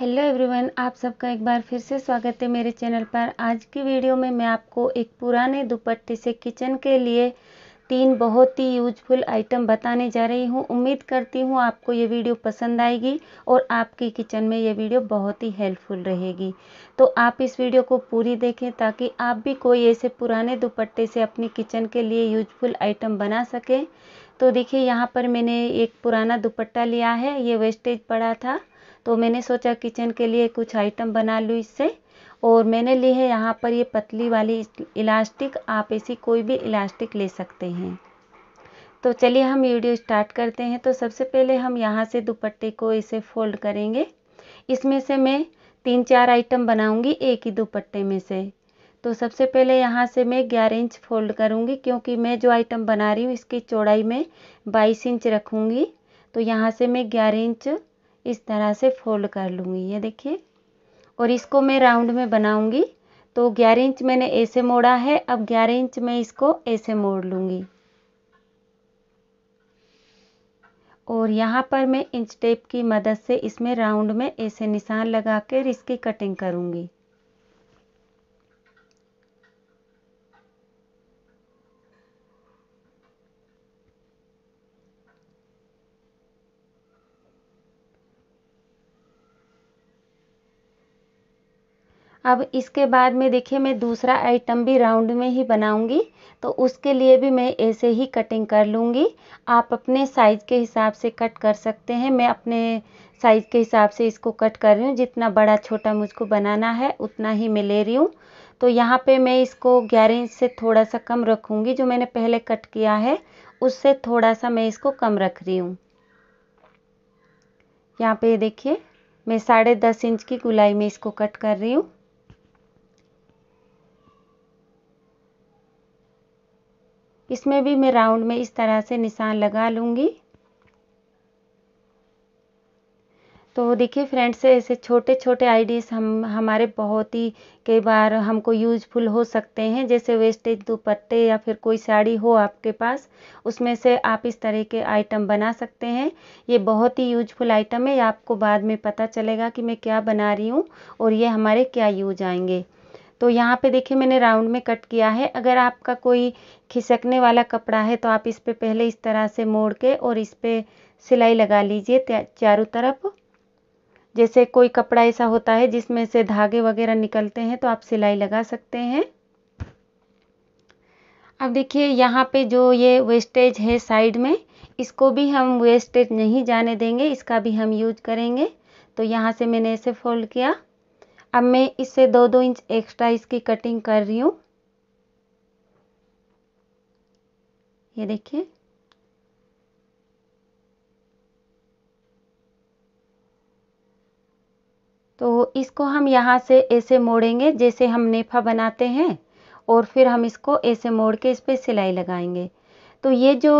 hello everyone आप सबका एक बार फिर से स्वागत है मेरे चैनल पर आज की वीडियो में मैं आपको एक पुराने दुपट्टे से किचन के लिए तीन बहुत ही यूजफुल आइटम बताने जा रही हूँ उम्मीद करती हूँ आपको ये वीडियो पसंद आएगी और आपकी किचन में ये वीडियो बहुत ही हेल्पफुल रहेगी तो आप इस वीडियो को पूरी देखें ताकि आप भी कोई ऐसे पुराने दुपट्टे से अपनी किचन के लिए यूजफुल आइटम बना सकें तो देखिए यहाँ पर मैंने एक पुराना दुपट्टा लिया है ये वेस्टेज पड़ा था तो मैंने सोचा किचन के लिए कुछ आइटम बना लूँ इससे और मैंने ली है यहाँ पर ये पतली वाली इलास्टिक आप ऐसी कोई भी इलास्टिक ले सकते हैं तो चलिए हम वीडियो स्टार्ट करते हैं तो सबसे पहले हम यहाँ से दुपट्टे को इसे फोल्ड करेंगे इसमें से मैं तीन चार आइटम बनाऊंगी एक ही दुपट्टे में से तो सबसे पहले यहाँ से मैं ग्यारह इंच फोल्ड करूँगी क्योंकि मैं जो आइटम बना रही हूँ इसकी चौड़ाई में बाईस इंच रखूँगी तो यहाँ से मैं ग्यारह इंच इस तरह से फोल्ड कर लूँगी ये देखिए और इसको मैं राउंड में बनाऊँगी तो ग्यारह इंच मैंने ऐसे मोड़ा है अब ग्यारह इंच में इसको ऐसे मोड़ लूँगी और यहाँ पर मैं इंच टेप की मदद से इसमें राउंड में ऐसे निशान लगा कर इसकी कटिंग करूँगी अब इसके बाद में देखिए मैं दूसरा आइटम भी राउंड में ही बनाऊंगी तो उसके लिए भी मैं ऐसे ही कटिंग कर लूँगी आप अपने साइज़ के हिसाब से कट कर सकते हैं मैं अपने साइज़ के हिसाब से इसको कट कर रही हूँ जितना बड़ा छोटा मुझको बनाना है उतना ही मैं ले रही हूँ तो यहाँ पे मैं इसको ग्यारह इंच से थोड़ा सा कम रखूँगी जो मैंने पहले कट किया है उससे थोड़ा सा मैं इसको कम रख रही हूँ यहाँ पे देखिए मैं साढ़े दस इंच की गुलाई में इसको कट कर रही हूँ इसमें भी मैं राउंड में इस तरह से निशान लगा लूँगी तो देखिए फ्रेंड्स ऐसे छोटे छोटे आइडियाज़ हम हमारे बहुत ही कई बार हमको यूजफुल हो सकते हैं जैसे वेस्टेज दुपट्टे या फिर कोई साड़ी हो आपके पास उसमें से आप इस तरह के आइटम बना सकते हैं ये बहुत ही यूजफुल आइटम है आपको बाद में पता चलेगा कि मैं क्या बना रही हूँ और ये हमारे क्या यूज आएंगे तो यहाँ पे देखिए मैंने राउंड में कट किया है अगर आपका कोई खिसकने वाला कपड़ा है तो आप इस पर पहले इस तरह से मोड़ के और इस पर सिलाई लगा लीजिए चारों तरफ जैसे कोई कपड़ा ऐसा होता है जिसमें से धागे वगैरह निकलते हैं तो आप सिलाई लगा सकते हैं अब देखिए यहाँ पे जो ये वेस्टेज है साइड में इसको भी हम वेस्टेज नहीं जाने देंगे इसका भी हम यूज करेंगे तो यहाँ से मैंने ऐसे फोल्ड किया अब मैं इससे दो दो इंच एक्स्ट्रा इसकी कटिंग कर रही हूँ ये देखिए तो इसको हम यहाँ से ऐसे मोड़ेंगे जैसे हम नेफा बनाते हैं और फिर हम इसको ऐसे मोड़ के इस पर सिलाई लगाएंगे तो ये जो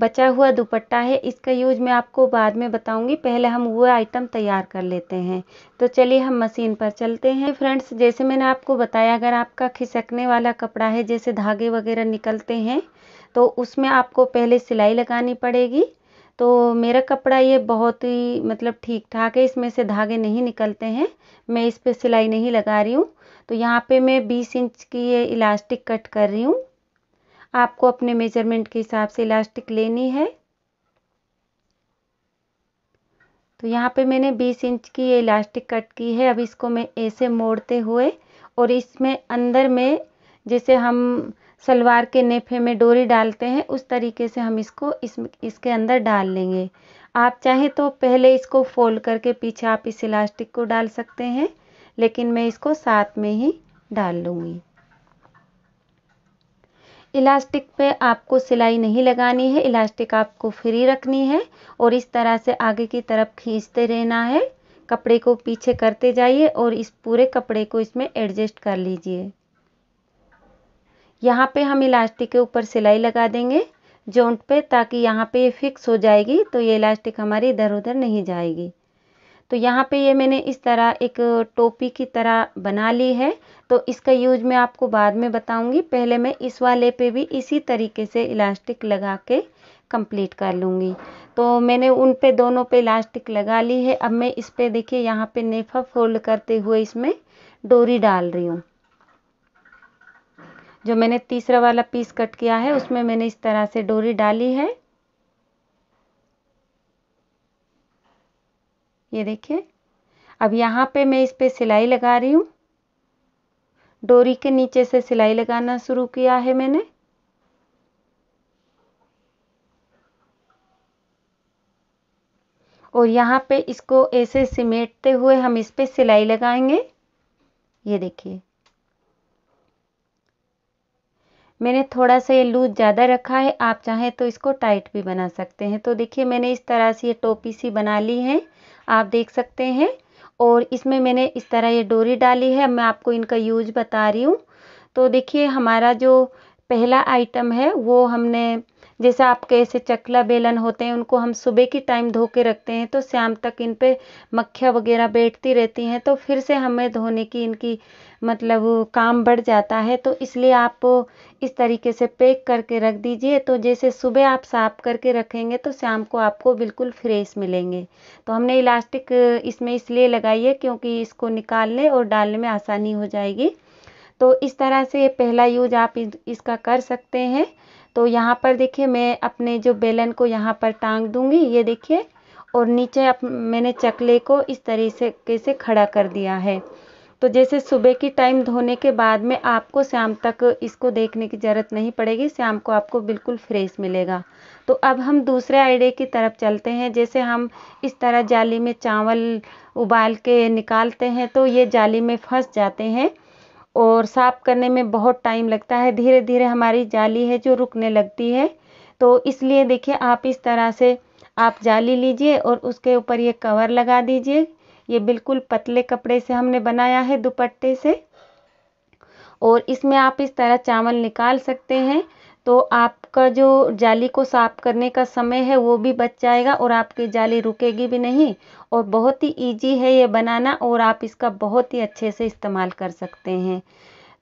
बचा हुआ दुपट्टा है इसका यूज मैं आपको बाद में बताऊंगी पहले हम वो आइटम तैयार कर लेते हैं तो चलिए हम मशीन पर चलते हैं फ्रेंड्स जैसे मैंने आपको बताया अगर आपका खिसकने वाला कपड़ा है जैसे धागे वगैरह निकलते हैं तो उसमें आपको पहले सिलाई लगानी पड़ेगी तो मेरा कपड़ा ये बहुत ही मतलब ठीक ठाक है इसमें से धागे नहीं निकलते हैं मैं इस पर सिलाई नहीं लगा रही हूँ तो यहाँ पे मैं 20 इंच की ये इलास्टिक कट कर रही हूँ आपको अपने मेजरमेंट के हिसाब से इलास्टिक लेनी है तो यहाँ पे मैंने 20 इंच की ये इलास्टिक कट की है अब इसको मैं ऐसे मोड़ते हुए और इसमें अंदर में जैसे हम सलवार के नेफे में डोरी डालते हैं उस तरीके से हम इसको इस इसके अंदर डाल लेंगे आप चाहें तो पहले इसको फोल्ड करके पीछे आप इस इलास्टिक को डाल सकते हैं लेकिन मैं इसको साथ में ही डाल लूँगी इलास्टिक पे आपको सिलाई नहीं लगानी है इलास्टिक आपको फ्री रखनी है और इस तरह से आगे की तरफ खींचते रहना है कपड़े को पीछे करते जाइए और इस पूरे कपड़े को इसमें एडजस्ट कर लीजिए यहाँ पे हम इलास्टिक के ऊपर सिलाई लगा देंगे जोंट पे ताकि यहाँ पे ये फिक्स हो जाएगी तो ये इलास्टिक हमारी इधर उधर नहीं जाएगी तो यहाँ पे ये मैंने इस तरह एक टोपी की तरह बना ली है तो इसका यूज मैं आपको बाद में बताऊंगी पहले मैं इस वाले पे भी इसी तरीके से इलास्टिक लगा के कंप्लीट कर लूँगी तो मैंने उन पे दोनों पे इलास्टिक लगा ली है अब मैं इस पे देखिए यहाँ पे नेफा फोल्ड करते हुए इसमें डोरी डाल रही हूँ जो मैंने तीसरा वाला पीस कट किया है उसमें मैंने इस तरह से डोरी डाली है ये देखिए अब यहाँ पे मैं इस पर सिलाई लगा रही हूँ डोरी के नीचे से सिलाई लगाना शुरू किया है मैंने और यहाँ पे इसको ऐसे सिमेटते हुए हम इस पर सिलाई लगाएंगे ये देखिए मैंने थोड़ा सा ये लूज ज़्यादा रखा है आप चाहें तो इसको टाइट भी बना सकते हैं तो देखिए मैंने इस तरह से ये टोपी सी बना ली है आप देख सकते हैं और इसमें मैंने इस तरह ये डोरी डाली है मैं आपको इनका यूज बता रही हूँ तो देखिए हमारा जो पहला आइटम है वो हमने जैसे आपके ऐसे चकला बेलन होते हैं उनको हम सुबह की टाइम धो के रखते हैं तो शाम तक इन पर मक्खियाँ वगैरह बैठती रहती हैं तो फिर से हमें धोने की इनकी मतलब काम बढ़ जाता है तो इसलिए आप इस तरीके से पैक करके रख दीजिए तो जैसे सुबह आप साफ करके रखेंगे तो शाम को आपको बिल्कुल फ्रेश मिलेंगे तो हमने इलास्टिक इसमें इसलिए लगाई है क्योंकि इसको निकालने और डालने में आसानी हो जाएगी तो इस तरह से पहला यूज आप इसका कर सकते हैं तो यहाँ पर देखिए मैं अपने जो बेलन को यहाँ पर टांग दूंगी ये देखिए और नीचे अप मैंने चकले को इस तरीके से खड़ा कर दिया है तो जैसे सुबह की टाइम धोने के बाद में आपको शाम तक इसको देखने की ज़रूरत नहीं पड़ेगी शाम को आपको बिल्कुल फ्रेश मिलेगा तो अब हम दूसरे आइडिया की तरफ चलते हैं जैसे हम इस तरह जाली में चावल उबाल के निकालते हैं तो ये जाली में फंस जाते हैं और साफ करने में बहुत टाइम लगता है धीरे धीरे हमारी जाली है जो रुकने लगती है तो इसलिए देखिए आप इस तरह से आप जाली लीजिए और उसके ऊपर ये कवर लगा दीजिए ये बिल्कुल पतले कपड़े से हमने बनाया है दुपट्टे से और इसमें आप इस तरह चावल निकाल सकते हैं तो आपका जो जाली को साफ करने का समय है वो भी बच जाएगा और आपकी जाली रुकेगी भी नहीं और बहुत ही ईजी है ये बनाना और आप इसका बहुत ही अच्छे से इस्तेमाल कर सकते हैं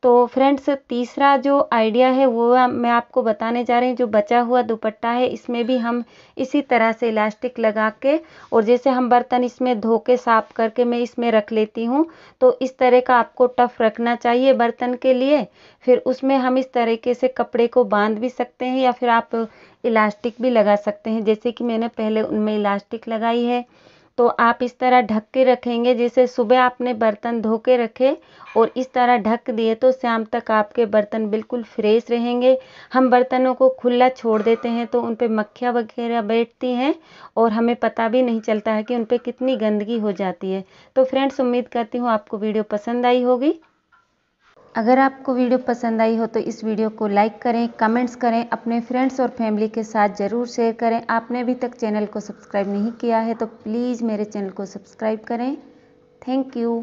तो फ्रेंड्स तीसरा जो आइडिया है वो मैं आपको बताने जा रही हूँ जो बचा हुआ दुपट्टा है इसमें भी हम इसी तरह से इलास्टिक लगा के और जैसे हम बर्तन इसमें धो के साफ करके मैं इसमें रख लेती हूँ तो इस तरह का आपको टफ रखना चाहिए बर्तन के लिए फिर उसमें हम इस तरीके से कपड़े को बांध भी सकते हैं या फिर आप इलास्टिक भी लगा सकते हैं जैसे कि मैंने पहले उनमें इलास्टिक लगाई है तो आप इस तरह ढक के रखेंगे जैसे सुबह आपने बर्तन धो के रखे और इस तरह ढक दिए तो शाम तक आपके बर्तन बिल्कुल फ्रेश रहेंगे हम बर्तनों को खुला छोड़ देते हैं तो उन पर मक्खियाँ वगैरह बैठती हैं और हमें पता भी नहीं चलता है कि उन पर कितनी गंदगी हो जाती है तो फ्रेंड्स उम्मीद करती हूँ आपको वीडियो पसंद आई होगी अगर आपको वीडियो पसंद आई हो तो इस वीडियो को लाइक करें कमेंट्स करें अपने फ्रेंड्स और फैमिली के साथ ज़रूर शेयर करें आपने अभी तक चैनल को सब्सक्राइब नहीं किया है तो प्लीज़ मेरे चैनल को सब्सक्राइब करें थैंक यू